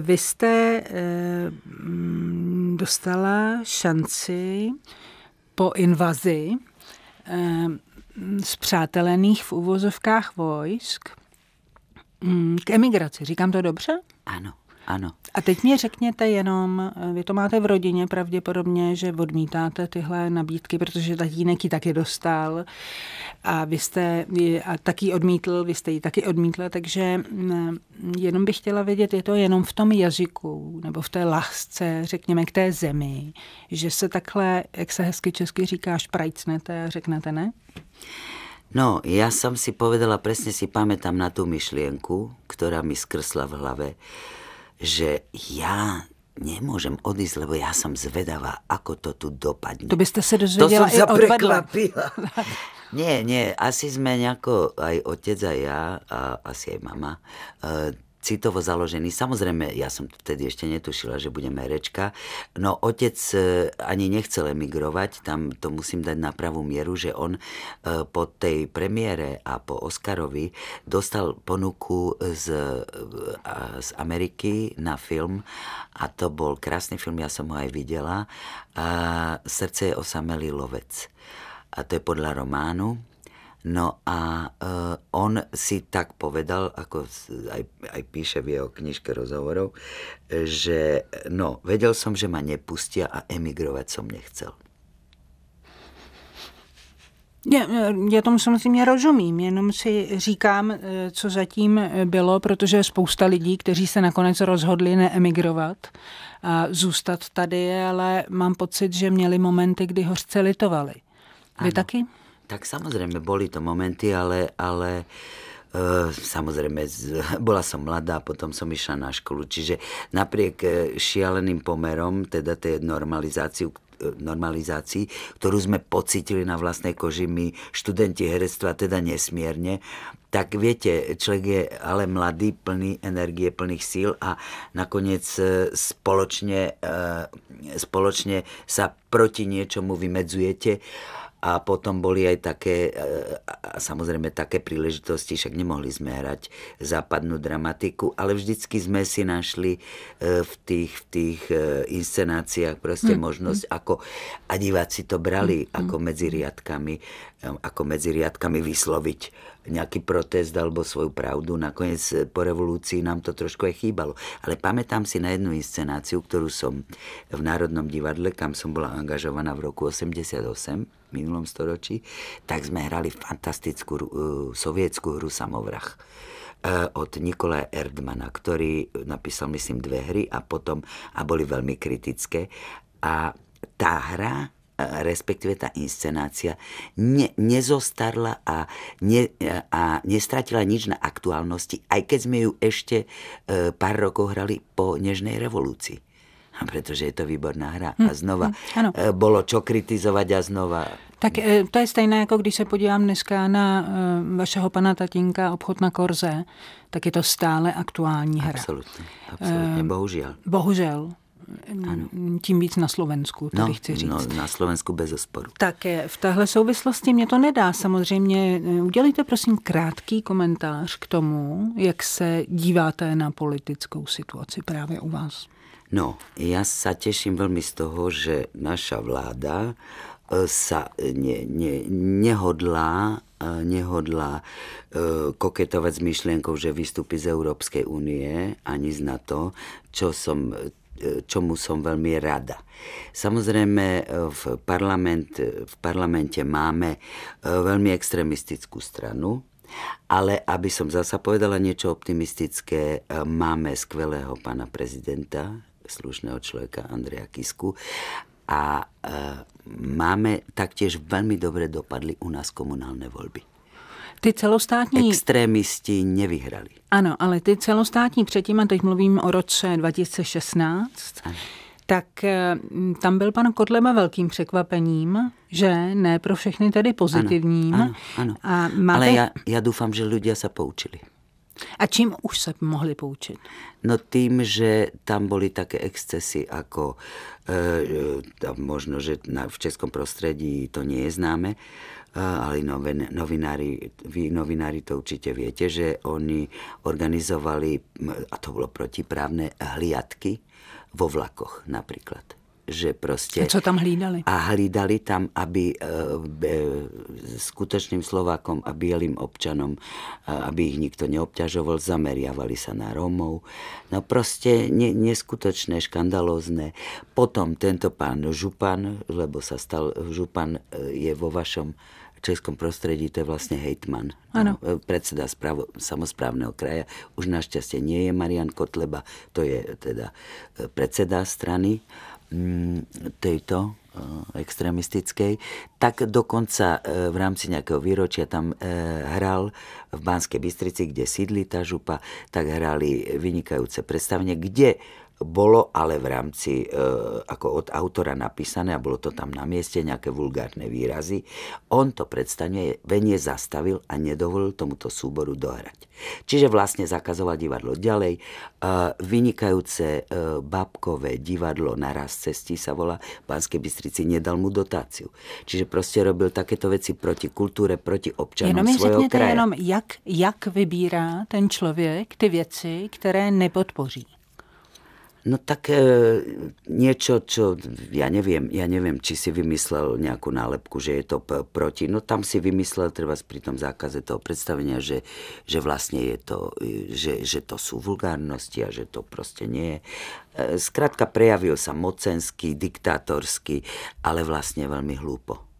Vy jste eh, dostala šanci po invazi eh, zpřátelených v uvozovkách vojsk mm, k emigraci. Říkám to dobře? Ano. Ano. A teď mě řekněte jenom, eh, vy to máte v rodině pravděpodobně, že odmítáte tyhle nabídky, protože tatínek ji taky dostal a vy jste a taky odmítl, vy jste ji taky odmítla, takže mm, eh, jenom bych chtěla vědět, je to jenom v tom jazyku nebo v té lásce, řekněme, k té zemi, že se takhle, jak se hezky česky říká, šprajcnete a řeknete ne? No, ja som si povedala, presne si pamätám na tú myšlienku, ktorá mi skrsla v hlave že ja nemôžem odísť, lebo ja som zvedavá, ako to tu dopadne. To by ste sa dozvedela To som sa prekvapila. nie, nie, asi sme nejako, aj otec a ja, a asi aj mama, uh, citovo založený. Samozrejme, ja som vtedy ešte netušila, že budem herečka. No otec e, ani nechcel emigrovať, tam to musím dať na pravú mieru, že on e, po tej premiére a po Oscarovi dostal ponuku z, e, z Ameriky na film a to bol krásny film, ja som ho aj videla. A Srdce je osamelý lovec. A to je podľa románu No a uh, on si tak povedal, ako aj, aj píše v jeho knižke rozhovorov, že no, vedel som, že ma nepustia a emigrovať som nechcel. Já, ja tomu samozřejmě rozumím, jenom si říkám, eh, co zatím eh, bylo, protože spousta lidí, kteří se nakonec rozhodli neemigrovat a zůstat tady, ale mám pocit, že měli momenty, kdy hořce litovali. Vy ano. taky? tak samozrejme boli to momenty, ale, ale e, samozrejme z, bola som mladá, potom som išla na školu. Čiže napriek e, šialeným pomerom, teda tej normalizáciu, e, normalizácii, ktorú sme pocitili na vlastnej koži my, študenti herectva, teda nesmierne, tak viete, človek je ale mladý, plný energie, plných síl a nakoniec e, spoločne, spoločne sa proti niečomu vymedzujete a potom boli aj také, e, samozrejme také príležitosti, však nemohli sme hrať západnú dramatiku, ale vždycky sme si našli e, v tých, v tých e, inscenáciách proste mm. možnosť, ako, a diváci to brali, mm. ako medzi riadkami, ako medzi riadkami vysloviť nejaký protest alebo svoju pravdu. Nakoniec po revolúcii nám to trošku aj chýbalo. Ale pamätám si na jednu inscenáciu, ktorú som v Národnom divadle, kam som bola angažovaná v roku 88, minulom storočí, tak sme hrali fantastickú uh, sovietskú hru Samovrach eh, od Nikolaja Erdmana, ktorý napísal, myslím, dve hry a potom, a boli veľmi kritické. A tá hra, eh, respektíve tá inscenácia, ne, nezostarla a, ne, a nestratila nič na aktuálnosti, aj keď sme ju ešte pár rokov hrali po Nežnej revolúcii. A pretože je to výborná hra. Hm. A znova hm. E, bolo čo kritizovať a znova... Tak e, to je stejné, jako když se podívám dneska na e, vašeho pana tatínka Obchod na Korze, tak je to stále aktuální hra. Absolutně, absolutně, bohužel. Bohužel. Ano. Tím víc na Slovensku, to no, chci no, říct. No, na Slovensku bez osporu. Tak v téhle souvislosti mě to nedá samozřejmě. Udělejte prosím krátký komentář k tomu, jak se díváte na politickou situaci právě u vás. No, ja sa teším veľmi z toho, že naša vláda e, sa e, ne, ne, nehodlá, e, nehodlá koketovať s myšlienkou, že vystúpi z Európskej únie ani z NATO, čo som čomu som veľmi rada. Samozrejme, v, parlament, v parlamente máme veľmi extremistickú stranu, ale aby som zasa povedala niečo optimistické, máme skvelého pána prezidenta slušného človeka Andreja Kisku. A e, máme taktiež veľmi dobre dopadli u nás komunálne voľby. Ty celostátní... Extrémisti nevyhrali. Ano, ale ty celostátní předtím, a teď mluvím o roce 2016, ano. tak e, tam byl pan Kotleba velkým překvapením, že ne pro všechny tedy pozitivním. Ano, ano, ano. A máte... Ale já, já doufám, že ľudia se poučili. A čím už sa mohli poučiť? No tým, že tam boli také excesy, ako e, možno, že na, v českom prostredí to nie je známe, e, ale noven, novinári, vy novinári to určite viete, že oni organizovali, a to bolo protiprávne, hliadky vo vlakoch napríklad že proste... A čo tam hlídali? A hlídali tam, aby e, e, skutočným Slovákom a bielým občanom, a, e, aby ich nikto neobťažoval, zameriavali sa na Rómov. No proste ne, neskutočné, škandalózne. Potom tento pán Župan, lebo sa stal, Župan e, je vo vašom českom prostredí to je vlastne hejtman. Ano. E, predseda správo, samozprávneho kraja. Už našťastie nie je Marian Kotleba, to je teda predseda strany. Mm, tejto eh, extrémistickej, tak dokonca eh, v rámci nejakého výročia tam eh, hral v Banskej Bystrici, kde sídli tá župa, tak hrali vynikajúce predstavenie, kde bolo ale v rámci, e, ako od autora napísané, a bolo to tam na mieste, nejaké vulgárne výrazy, on to predstavenie venie zastavil a nedovolil tomuto súboru dohrať. Čiže vlastne zakazoval divadlo ďalej. E, vynikajúce e, babkové divadlo raz cestí sa volá v Banskej Bystrici, nedal mu dotáciu. Čiže proste robil takéto veci proti kultúre, proti občanom jenom svojho kraja. Jenom jak, jak vybírá ten člověk ty věci, které nepodpoří? No tak e, niečo, čo ja neviem, ja neviem, či si vymyslel nejakú nálepku, že je to p- proti. No tam si vymyslel treba pri tom zákaze toho predstavenia, že, že vlastne je to, e, že, že to sú vulgárnosti a že to proste nie je. E, prejavil sa mocenský, diktátorský, ale vlastne veľmi hlúpo.